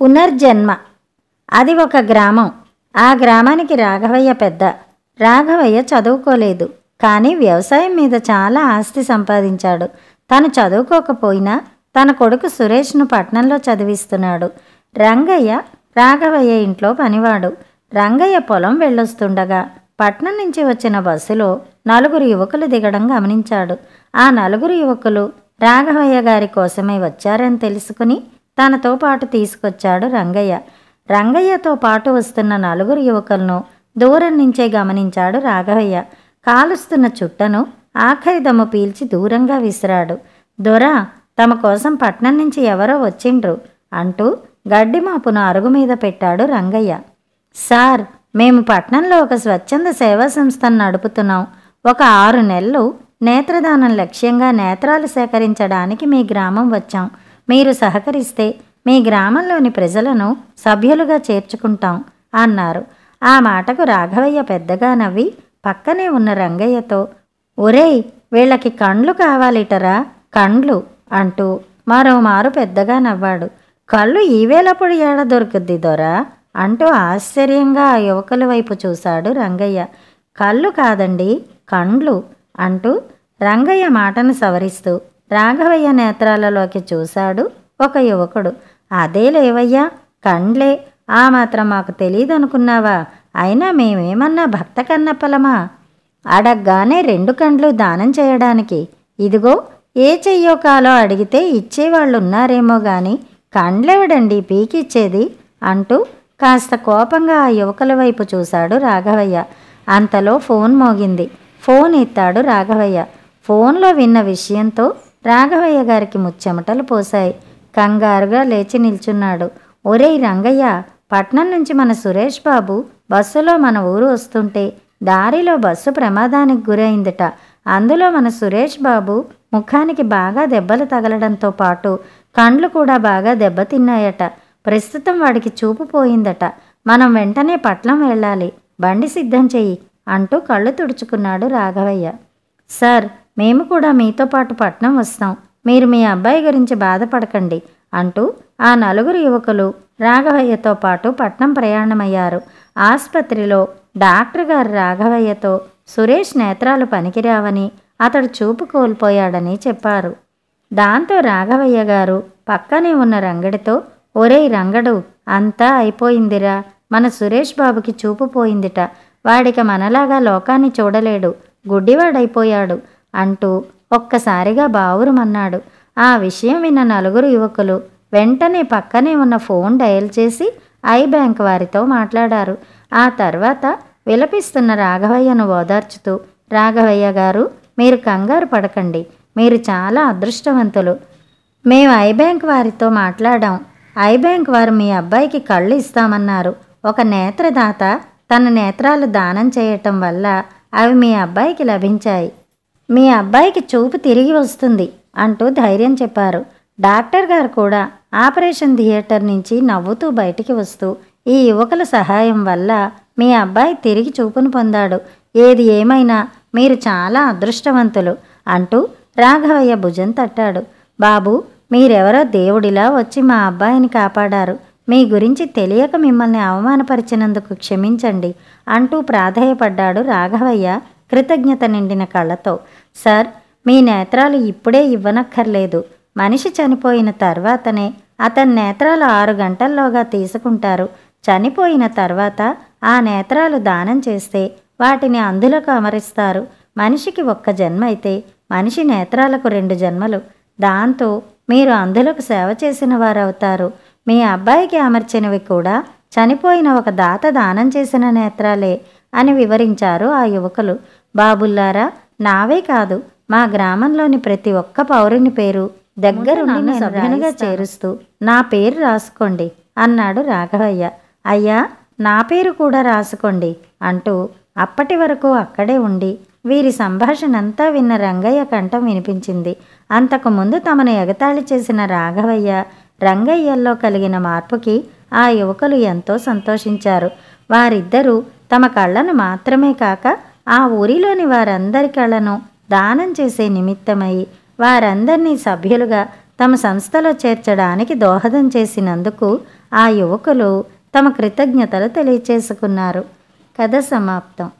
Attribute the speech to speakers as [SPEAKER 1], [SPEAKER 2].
[SPEAKER 1] పునర్జన్మ అది ఒక గ్రామం ఆ గ్రామానికి రాఘవయ్య పెద్ద రాఘవయ్య చదువుకోలేదు కానీ వ్యవసాయం మీద చాలా ఆస్తి సంపాదించాడు తను చదువుకోకపోయినా తన కొడుకు సురేష్ను పట్నంలో చదివిస్తున్నాడు రంగయ్య రాఘవయ్య ఇంట్లో పనివాడు రంగయ్య పొలం వెళ్ళొస్తుండగా పట్నం నుంచి వచ్చిన బస్సులో నలుగురు యువకులు దిగడం గమనించాడు ఆ నలుగురు యువకులు రాఘవయ్య గారి కోసమే వచ్చారని తెలుసుకుని తనతో పాటు తీసుకొచ్చాడు రంగయ్య రంగయ్యతో పాటు వస్తున్న నలుగురు యువకులను దూరం నుంచే గమనించాడు రాఘవయ్య కాలుస్తున్న చుట్టను ఆఖరి దమ్మ పీల్చి దూరంగా విసిరాడు దొర తమ కోసం పట్నం నుంచి ఎవరో వచ్చిండ్రు అంటూ గడ్డి మాపును అరుగు మీద పెట్టాడు రంగయ్య సార్ మేము పట్నంలో ఒక స్వచ్ఛంద సేవా సంస్థను నడుపుతున్నాం ఒక ఆరు నెలలు నేత్రదానం లక్ష్యంగా నేత్రాలు సేకరించడానికి మీ గ్రామం వచ్చాం మీరు సహకరిస్తే మీ గ్రామంలోని ప్రజలను సభ్యులుగా చేర్చుకుంటాం అన్నారు ఆ మాటకు రాఘవయ్య పెద్దగా నవ్వి పక్కనే ఉన్న రంగయ్యతో ఒరేయ్ వీళ్ళకి కండ్లు కావాలిటరా కండ్లు అంటూ మరోమారు పెద్దగా నవ్వాడు కళ్ళు ఈవేళప్పుడు ఏడ దొరుకుద్ది దొరా అంటూ ఆశ్చర్యంగా ఆ యువకుల వైపు చూశాడు రంగయ్య కళ్ళు కాదండి కండ్లు అంటూ రంగయ్య మాటను సవరిస్తూ రాఘవయ్య నేత్రాలలోకి చూశాడు ఒక యువకుడు అదే లేవయ్యా కండ్లే ఆ మాత్రం మాకు తెలియదనుకున్నావా అయినా మేమేమన్నా భక్త కన్నప్పలమా అడగ్గానే రెండు కండ్లు దానం చేయడానికి ఇదిగో ఏ చెయ్యో కాలో అడిగితే ఇచ్చేవాళ్ళున్నారేమో గాని కండ్లెవడండి పీకిచ్చేది అంటూ కాస్త కోపంగా ఆ యువకుల వైపు చూశాడు రాఘవయ్య అంతలో ఫోన్ మోగింది ఫోన్ ఎత్తాడు రాఘవయ్య ఫోన్లో విన్న విషయంతో రాఘవయ్య గారికి ముచ్చెమటలు పోశాయి కంగారుగా లేచి నిల్చున్నాడు ఒరేయ్ రంగయ్య పట్నం నుంచి మన సురేష్ బాబు బస్సులో మన ఊరు వస్తుంటే దారిలో బస్సు ప్రమాదానికి గురైందట అందులో మన సురేష్ బాబు ముఖానికి బాగా దెబ్బలు తగలడంతో పాటు కండ్లు కూడా బాగా దెబ్బతిన్నాయట ప్రస్తుతం వాడికి చూపు పోయిందట మనం వెంటనే పట్నం వెళ్ళాలి బండి సిద్ధం చెయ్యి అంటూ కళ్ళు తుడుచుకున్నాడు రాఘవయ్య సార్ మేము కూడా మీతో పాటు పట్నం వస్తాం మీరు మీ అబ్బాయి గురించి బాధపడకండి అంటూ ఆ నలుగురు యువకులు రాఘవయ్యతో పాటు పట్నం ప్రయాణమయ్యారు ఆసుపత్రిలో డాక్టర్ గారు రాఘవయ్యతో సురేష్ నేత్రాలు పనికిరావని అతడు చూపు కోల్పోయాడని చెప్పారు దాంతో రాఘవయ్య గారు పక్కనే ఉన్న రంగడితో ఒరేయ్ రంగడు అంతా అయిపోయిందిరా మన సురేష్ బాబుకి చూపు పోయిందిట వాడిక మనలాగా లోకాన్ని చూడలేడు గుడ్డివాడైపోయాడు అంటూ ఒక్కసారిగా బావురుమన్నాడు ఆ విషయం విన్న నలుగురు యువకులు వెంటనే పక్కనే ఉన్న ఫోన్ డయల్ చేసి ఐ బ్యాంక్ వారితో మాట్లాడారు ఆ తర్వాత విలపిస్తున్న రాఘవయ్యను ఓదార్చుతూ రాఘవయ్య గారు మీరు కంగారు పడకండి మీరు చాలా అదృష్టవంతులు మేము ఐ బ్యాంక్ వారితో మాట్లాడాం ఐ బ్యాంక్ వారు మీ అబ్బాయికి కళ్ళు ఇస్తామన్నారు ఒక నేత్రదాత తన నేత్రాలు దానం చేయటం వల్ల అవి మీ అబ్బాయికి లభించాయి మీ అబ్బాయికి చూపు తిరిగి వస్తుంది అంటూ ధైర్యం చెప్పారు డాక్టర్ గారు కూడా ఆపరేషన్ థియేటర్ నుంచి నవ్వుతూ బయటికి వస్తూ ఈ యువకుల సహాయం వల్ల మీ అబ్బాయి తిరిగి చూపును పొందాడు ఏది ఏమైనా మీరు చాలా అదృష్టవంతులు అంటూ రాఘవయ్య భుజం తట్టాడు బాబు మీరెవరో దేవుడిలా వచ్చి మా అబ్బాయిని కాపాడారు మీ గురించి తెలియక మిమ్మల్ని అవమానపరిచినందుకు క్షమించండి అంటూ ప్రాధాయపడ్డాడు రాఘవయ్య కృతజ్ఞత నిండిన కళ్ళతో సార్ మీ నేత్రాలు ఇప్పుడే ఇవ్వనక్కర్లేదు మనిషి చనిపోయిన తర్వాతనే అతని నేత్రాలు ఆరు గంటల్లోగా తీసుకుంటారు చనిపోయిన తర్వాత ఆ నేత్రాలు దానం చేస్తే వాటిని అందులోకి అమరిస్తారు మనిషికి ఒక్క జన్మ అయితే మనిషి నేత్రాలకు రెండు జన్మలు దాంతో మీరు అందులోకి సేవ చేసిన వారవుతారు మీ అబ్బాయికి అమర్చినవి కూడా చనిపోయిన ఒక దాత దానం చేసిన నేత్రాలే అని వివరించారు ఆ యువకులు బాబుల్లారా నావే కాదు మా గ్రామంలోని ప్రతి ఒక్క పౌరుని పేరు దగ్గరుండి సభ్యునిగా చేరుస్తూ నా పేరు రాసుకోండి అన్నాడు రాఘవయ్య అయ్యా నా పేరు కూడా రాసుకోండి అంటూ అప్పటి వరకు అక్కడే ఉండి వీరి సంభాషణంతా విన్న రంగయ్య కంఠం వినిపించింది అంతకుముందు తమను ఎగతాళి చేసిన రాఘవయ్య రంగయ్యల్లో కలిగిన మార్పుకి ఆ యువకులు ఎంతో సంతోషించారు వారిద్దరూ తమ కళ్ళను మాత్రమే కాక ఆ ఊరిలోని వారందరి కళను దానం చేసే నిమిత్తమై వారందరినీ సభ్యులుగా తమ సంస్థలో చేర్చడానికి దోహదం చేసినందుకు ఆ యువకులు తమ కృతజ్ఞతలు తెలియచేసుకున్నారు కథ సమాప్తం